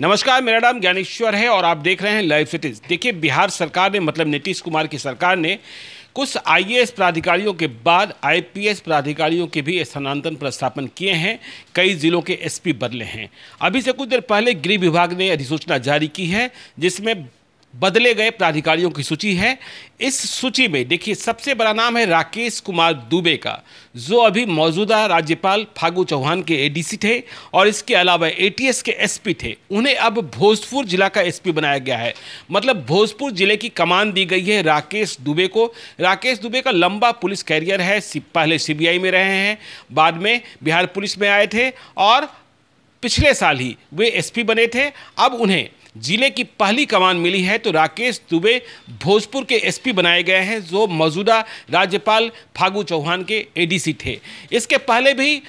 नमस्कार मेरा नाम ज्ञानेश्वर है और आप देख रहे हैं लाइव सिटीज देखिए बिहार सरकार ने मतलब नीतीश कुमार की सरकार ने कुछ आईएएस प्राधिकारियों के बाद आईपीएस प्राधिकारियों के भी स्थानांतरण प्रस्थापन किए हैं कई जिलों के एसपी बदले हैं अभी से कुछ देर पहले गृह विभाग ने अधिसूचना जारी की है जिसमें बदले गए प्राधिकारियों की सूची है इस सूची में देखिए सबसे बड़ा नाम है राकेश कुमार दुबे का जो अभी मौजूदा राज्यपाल फागू चौहान के एडीसी थे और इसके अलावा एटीएस के एसपी थे उन्हें अब भोजपुर जिला का एसपी बनाया गया है मतलब भोजपुर जिले की कमान दी गई है राकेश दुबे को राकेश दुबे का लंबा पुलिस कैरियर है पहले सीबीआई में रहे हैं बाद में बिहार पुलिस में आए थे और पिछले साल ही वे एसपी बने थे अब उन्हें जिले की पहली कमान मिली है तो राकेश दुबे भोजपुर के एसपी बनाए गए हैं जो मौजूदा राज्यपाल फागू चौहान के एडीसी थे इसके पहले भी आ,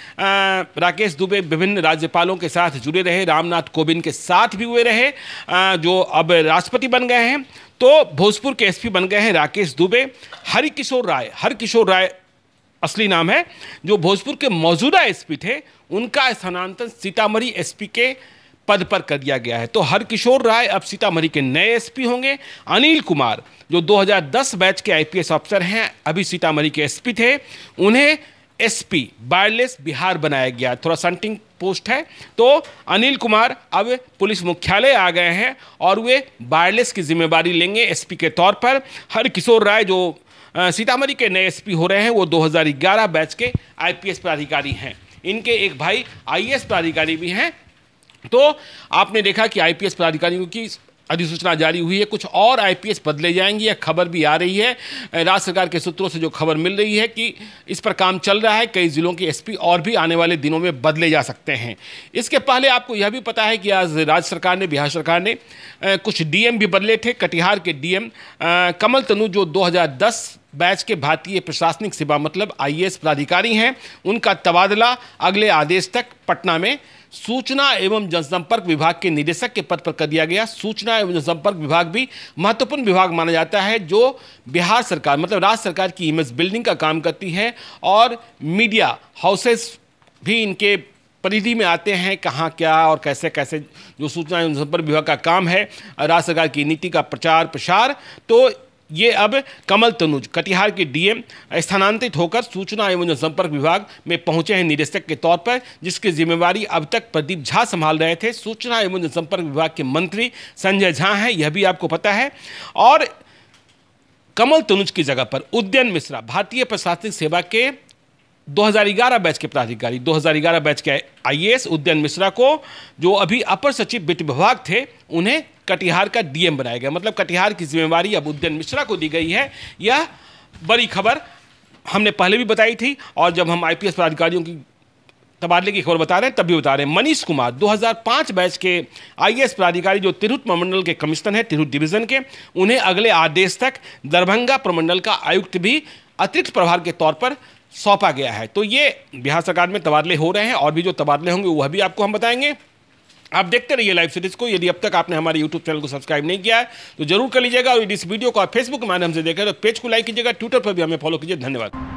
राकेश दुबे विभिन्न राज्यपालों के साथ जुड़े रहे रामनाथ कोविंद के साथ भी हुए रहे आ, जो अब राष्ट्रपति बन गए हैं तो भोजपुर के एसपी बन गए हैं राकेश दुबे हरिकिशोर राय हरिकिशोर राय असली नाम है जो भोजपुर के मौजूदा एसपी थे उनका स्थानांतरण सीतामढ़ी एसपी के पद पर कर दिया गया है तो हरकिशोर राय अब सीतामढ़ी के नए एसपी होंगे अनिल कुमार जो 2010 बैच के आईपीएस अफसर हैं अभी सीतामढ़ी के एसपी थे उन्हें एसपी वायरलेस बिहार बनाया गया थोड़ा संटिंग पोस्ट है तो अनिल कुमार अब पुलिस मुख्यालय आ गए हैं और वे वायरलेस की जिम्मेवारी लेंगे एसपी के तौर पर हर किशोर राय जो सीतामढ़ी के नए एसपी हो रहे हैं वो 2011 बैच के आईपीएस पदाधिकारी हैं इनके एक भाई आईएएस प्राधिकारी भी हैं तो आपने देखा कि आईपीएस पदाधिकारियों की अधिसूचना जारी हुई है कुछ और आईपीएस बदले जाएंगे यह खबर भी आ रही है राज्य सरकार के सूत्रों से जो खबर मिल रही है कि इस पर काम चल रहा है कई जिलों के एसपी और भी आने वाले दिनों में बदले जा सकते हैं इसके पहले आपको यह भी पता है कि आज राज्य सरकार ने बिहार सरकार ने कुछ डीएम भी बदले थे कटिहार के डीएम कमल तनु जो दो बैच के भारतीय प्रशासनिक सेवा मतलब आईएएस पदाधिकारी हैं उनका तबादला अगले आदेश तक पटना में सूचना एवं जनसंपर्क विभाग के निदेशक के पद पर कर दिया गया सूचना एवं जनसंपर्क विभाग भी महत्वपूर्ण विभाग माना जाता है जो बिहार सरकार मतलब राज्य सरकार की इमेज बिल्डिंग का काम करती है और मीडिया हाउसेस भी इनके परिधि में आते हैं कहाँ क्या और कैसे कैसे जो सूचना एवं संपर्क विभाग का काम है राज्य सरकार की नीति का प्रचार प्रसार तो ये अब कमल तनुज कटिहार के डीएम स्थानांतरित होकर सूचना एवं जनसंपर्क विभाग में पहुंचे हैं निदेशक के तौर पर जिसकी जिम्मेवारी अब तक प्रदीप झा संभाल रहे थे सूचना एवं जनसंपर्क विभाग के मंत्री संजय झा हैं यह भी आपको पता है और कमल तनुज की जगह पर उद्यन मिश्रा भारतीय प्रशासनिक सेवा के 2011 बैच के पदाधिकारी 2011 बैच के आईएएस उद्यन मिश्रा को जो अभी अपर सचिव वित्त विभाग थे उन्हें कटिहार का डीएम बनाया गया मतलब कटिहार की जिम्मेवारी अब उद्यन मिश्रा को दी गई है यह बड़ी खबर हमने पहले भी बताई थी और जब हम आईपीएस पदाधिकारियों की तबादले की खबर बता रहे हैं तब भी बता रहे हैं मनीष कुमार 2005 बैच के आईएएस पदाधिकारी जो तिरहुत प्रमंडल के कमिश्नर हैं तिरहुत डिवीजन के उन्हें अगले आदेश तक दरभंगा प्रमंडल का आयुक्त भी अतिरिक्त प्रभार के तौर पर सौंपा गया है तो ये बिहार सरकार में तबादले हो रहे हैं और भी जो तबादले होंगे वह भी आपको हम बताएंगे आप देखते रहिए लाइव सीरीज को यदि अब तक आपने हमारे यूट्यूब चैनल को सब्सक्राइब नहीं किया है तो जरूर कर लीजिएगा और इस वीडियो को आप फेसबुक के माध्यम से देखें तो पेज को लाइक कीजिएगा ट्विटर पर भी हमें फॉलो कीजिए धन्यवाद